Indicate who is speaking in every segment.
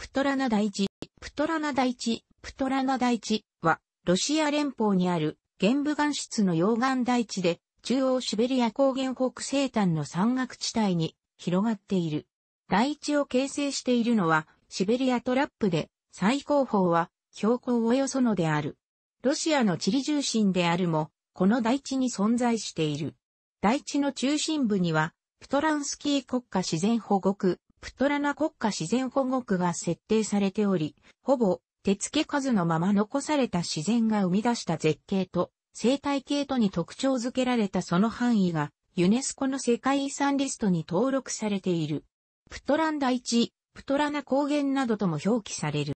Speaker 1: プトラナ大地、プトラナ大地、プトラナ大地は、ロシア連邦にある、玄武岩質の溶岩大地で、中央シベリア高原北西端の山岳地帯に広がっている。大地を形成しているのは、シベリアトラップで、最高峰は、標高およそのである。ロシアの地理重心であるも、この大地に存在している。大地の中心部には、プトランスキー国家自然保護区、プトラナ国家自然保護区が設定されており、ほぼ手付け数のまま残された自然が生み出した絶景と生態系とに特徴づけられたその範囲がユネスコの世界遺産リストに登録されている。プトラン大地、プトラナ高原などとも表記される。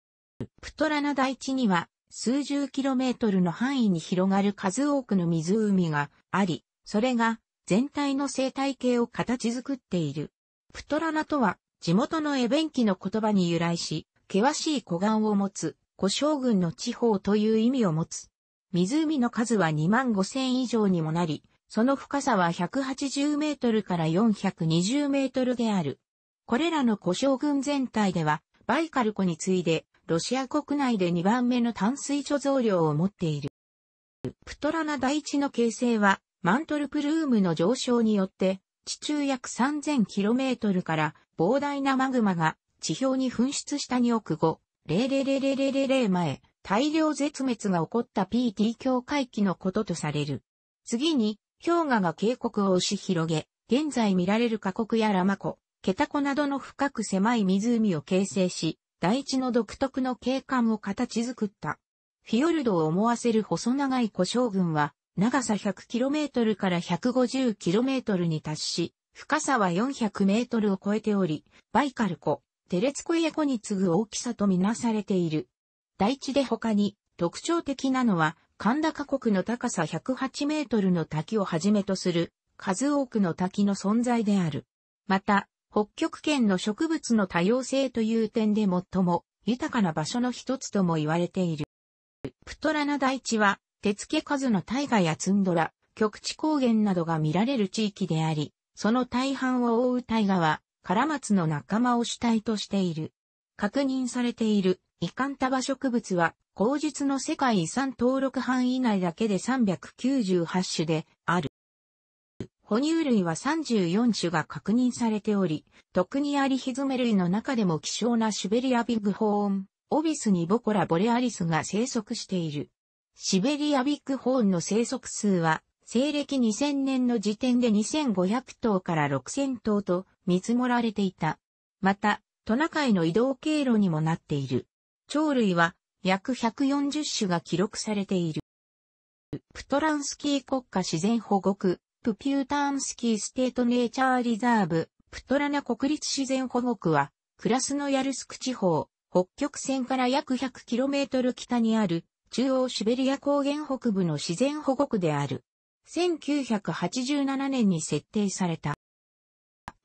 Speaker 1: プトラナ大地には数十キロメートルの範囲に広がる数多くの湖があり、それが全体の生態系を形作っている。プトラナとは地元のエベンキの言葉に由来し、険しい湖岸を持つ、湖将軍の地方という意味を持つ。湖の数は2万5千以上にもなり、その深さは180メートルから420メートルである。これらの湖将軍全体では、バイカル湖に次いで、ロシア国内で2番目の淡水貯蔵量を持っている。プトラナ大地の形成は、マントルプルームの上昇によって地中約 3000km から膨大なマグマが地表に噴出した2億5、00000前、大量絶滅が起こった PT 境界期のこととされる。次に、氷河が渓谷を押し広げ、現在見られる過酷やラマ湖、ケタ湖などの深く狭い湖を形成し、大地の独特の景観を形作った。フィヨルドを思わせる細長い湖将群は、長さ 100km から 150km に達し、深さは 400m を超えており、バイカル湖、テレツコエ湖に次ぐ大きさとみなされている。大地で他に特徴的なのは、神田河国の高さ108メートルの滝をはじめとする数多くの滝の存在である。また、北極圏の植物の多様性という点で最も豊かな場所の一つとも言われている。プトラナ大地は手付数の大河やツンドラ、極地高原などが見られる地域であり、その大半を覆う大河は、カラマツの仲間を主体としている。確認されているイカンタバ植物は、後述の世界遺産登録範囲内だけで398種である。哺乳類は34種が確認されており、特にアリヒズメ類の中でも希少なシュベリアビッグホーン、オビスにボコラボレアリスが生息している。シベリアビッグホーンの生息数は、西暦2000年の時点で2500頭から6000頭と見積もられていた。また、トナカイの移動経路にもなっている。鳥類は約140種が記録されている。プトランスキー国家自然保護区、プピューターンスキーステートネイチャーリザーブ、プトラナ国立自然保護区は、クラスノヤルスク地方、北極線から約 100km 北にある中央シベリア高原北部の自然保護区である。1987年に設定された。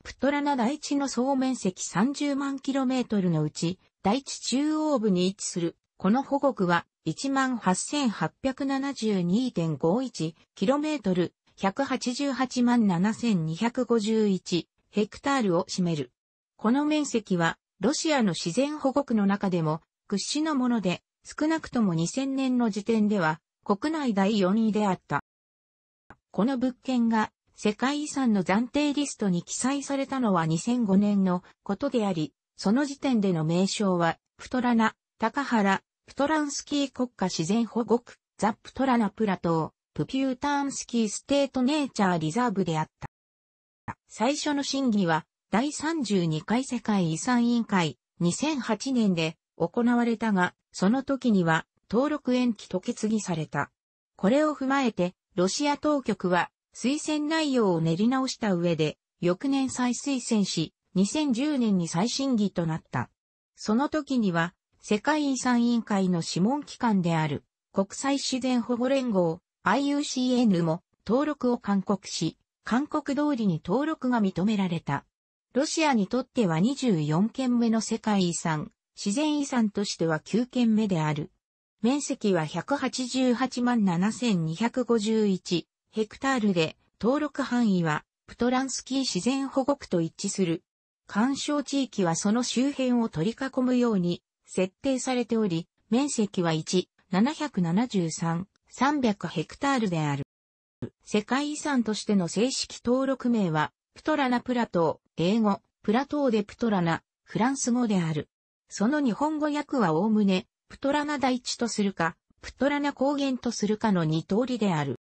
Speaker 1: プトラナ大地の総面積30万キロメートルのうち、大地中央部に位置する、この保護区は1 8 8 7 2 5 1トル、188万7251ヘクタールを占める。この面積は、ロシアの自然保護区の中でも屈指のもので、少なくとも2000年の時点では国内第4位であった。この物件が世界遺産の暫定リストに記載されたのは2005年のことであり、その時点での名称は、プトラナ、高原、プトランスキー国家自然保護区、ザ・プトラナプラ島、プピューターンスキーステートネイチャーリザーブであった。最初の審議は、第32回世界遺産委員会、2008年で、行われたが、その時には登録延期と決議された。これを踏まえて、ロシア当局は推薦内容を練り直した上で、翌年再推薦し、2010年に再審議となった。その時には、世界遺産委員会の諮問機関である、国際自然保護連合、IUCN も登録を勧告し、勧告通りに登録が認められた。ロシアにとっては24件目の世界遺産、自然遺産としては9件目である。面積は188万7251ヘクタールで、登録範囲はプトランスキー自然保護区と一致する。干渉地域はその周辺を取り囲むように設定されており、面積は1、773、300ヘクタールである。世界遺産としての正式登録名は、プトラナプラトー、英語、プラトーでプトラナ、フランス語である。その日本語訳はおおむね、プトラナ大地とするか、プトラナ高原とするかの二通りである。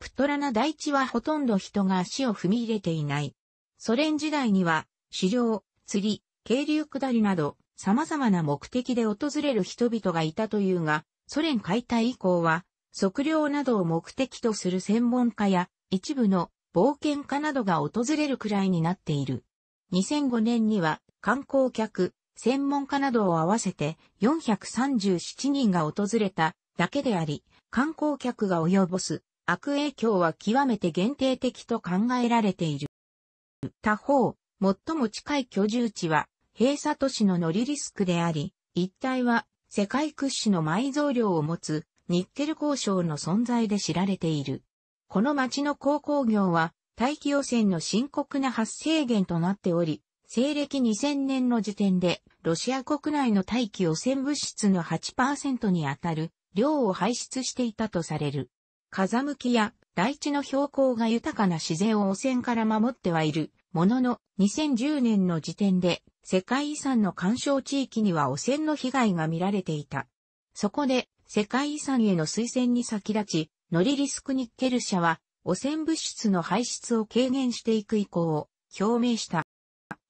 Speaker 1: プトラナ大地はほとんど人が足を踏み入れていない。ソ連時代には、狩猟、釣り、渓流下りなど、様々な目的で訪れる人々がいたというが、ソ連解体以降は、測量などを目的とする専門家や、一部の冒険家などが訪れるくらいになっている。2005年には観光客、専門家などを合わせて437人が訪れただけであり、観光客が及ぼす悪影響は極めて限定的と考えられている。他方、最も近い居住地は閉鎖都市の乗りリスクであり、一帯は世界屈指の埋蔵量を持つニッケル鉱床の存在で知られている。この町の鉱工業は大気汚染の深刻な発生源となっており、西暦2000年の時点で、ロシア国内の大気汚染物質の8%にあたる量を排出していたとされる。風向きや大地の標高が豊かな自然を汚染から守ってはいる。ものの、2010年の時点で、世界遺産の干渉地域には汚染の被害が見られていた。そこで、世界遺産への推薦に先立ち、ノリリスクニッケル社は、汚染物質の排出を軽減していく意向を表明した。